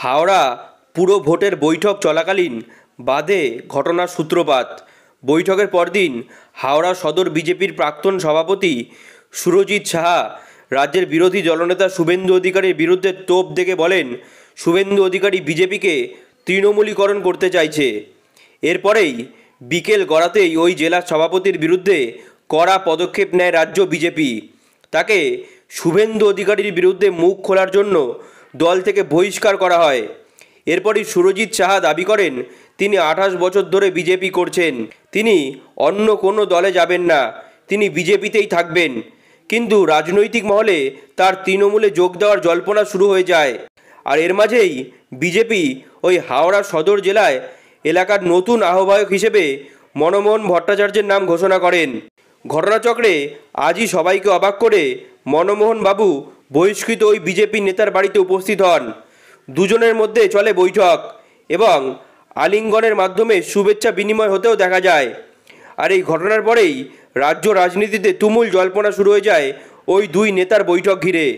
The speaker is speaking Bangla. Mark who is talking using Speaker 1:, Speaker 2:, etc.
Speaker 1: হাওড়া পুরো ভোটের বৈঠক চলাকালীন বাদে ঘটনার সূত্রপাত বৈঠকের পরদিন হাওড়া সদর বিজেপির প্রাক্তন সভাপতি সুরজিৎ সাহা রাজ্যের বিরোধী দলনেতা শুভেন্দু অধিকারীর বিরুদ্ধে তোপ দেখে বলেন শুভেন্দু অধিকারী বিজেপিকে তৃণমূলীকরণ করতে চাইছে এরপরেই বিকেল গড়াতেই ওই জেলা সভাপতির বিরুদ্ধে কড়া পদক্ষেপ নেয় রাজ্য বিজেপি তাকে শুভেন্দু অধিকারীর বিরুদ্ধে মুখ খোলার জন্য দল থেকে বহিষ্কার করা হয় এরপরই সুরজিৎ সাহা দাবি করেন তিনি আঠাশ বছর ধরে বিজেপি করছেন তিনি অন্য কোনো দলে যাবেন না তিনি বিজেপিতেই থাকবেন কিন্তু রাজনৈতিক মহলে তার তৃণমূলে যোগ দেওয়ার জল্পনা শুরু হয়ে যায় আর এর মাঝেই বিজেপি ওই হাওড়া সদর জেলায় এলাকার নতুন আহ্বায়ক হিসেবে মনমোহন ভট্টাচার্যের নাম ঘোষণা করেন ঘটনাচক্রে আজই সবাইকে অবাক করে মনমোহন বাবু বহিষ্কৃত ওই বিজেপি নেতার বাড়িতে উপস্থিত হন দুজনের মধ্যে চলে বৈঠক এবং আলিঙ্গনের মাধ্যমে শুভেচ্ছা বিনিময় হতেও দেখা যায় আর এই ঘটনার পরেই রাজ্য রাজনীতিতে তুমুল জল্পনা শুরু হয়ে যায় ওই দুই নেতার বৈঠক ঘিরে